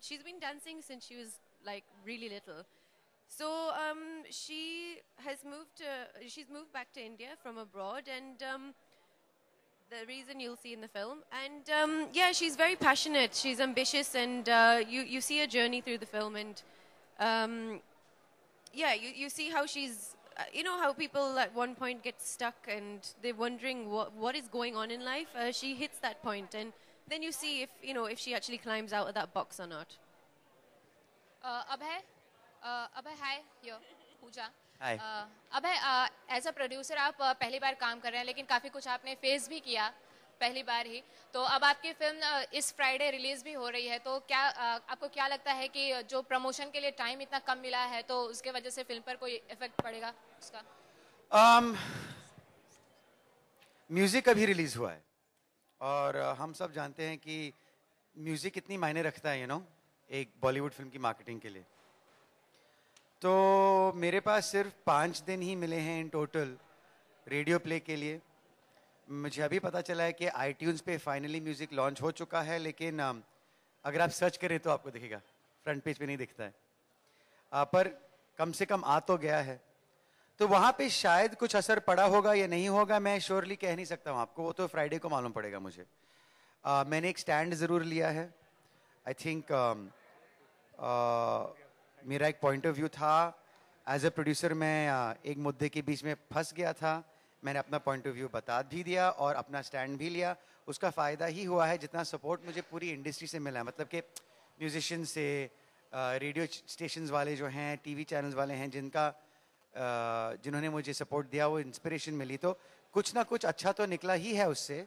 she's been dancing since she was like really little. So um, she has moved. To, she's moved back to India from abroad, and um, the reason you'll see in the film. And um, yeah, she's very passionate. She's ambitious, and uh, you you see a journey through the film, and um, yeah, you you see how she's. Uh, you know how people at one point get stuck and they're wondering what what is going on in life. Uh, she hits that point, and then you see if you know if she actually climbs out of that box or not. Uh, Abhay, uh, Abhay, hi, yo, Pooja. Hi. Uh, Abhay, uh, as a producer, आप uh, पहली बार काम कर रहे हैं लेकिन काफ़ी कुछ आपने फेस भी किया पहली बार ही तो अब आपकी फिल्म uh, इस फ्राइडे रिलीज भी हो रही है तो क्या uh, आपको क्या लगता है कि जो प्रमोशन के लिए टाइम इतना कम मिला है तो उसके वजह से फिल्म पर कोई इफेक्ट पड़ेगा उसका um, म्यूजिक अभी रिलीज हुआ है और हम सब जानते हैं कि म्यूज़िक इतनी मायने रखता है यू नो एक बॉलीवुड फिल्म की मार्केटिंग के लिए तो मेरे पास सिर्फ पाँच दिन ही मिले हैं इन टोटल रेडियो प्ले के लिए मुझे अभी पता चला है कि आई पे फाइनली म्यूज़िक लॉन्च हो चुका है लेकिन अगर आप सर्च करें तो आपको दिखेगा फ्रंट पेज पे नहीं दिखता है पर कम से कम आ तो गया है तो वहां पे शायद कुछ असर पड़ा होगा या नहीं होगा मैं श्योरली कह नहीं सकता हूँ आपको वो तो फ्राइडे को मालूम पड़ेगा मुझे uh, मैंने एक स्टैंड ज़रूर लिया है आई थिंक uh, uh, मेरा एक पॉइंट ऑफ व्यू था एज ए प्रोड्यूसर मैं एक मुद्दे के बीच में फंस गया था मैंने अपना पॉइंट ऑफ व्यू बता भी दिया और अपना स्टैंड भी लिया उसका फ़ायदा ही हुआ है जितना सपोर्ट मुझे पूरी इंडस्ट्री से मिला है मतलब कि म्यूजिशियन से रेडियो स्टेशन वाले जो हैं टीवी चैनल्स वाले हैं जिनका जिन्होंने मुझे सपोर्ट दिया वो इंस्पिरेशन मिली तो कुछ ना कुछ अच्छा तो निकला ही है उससे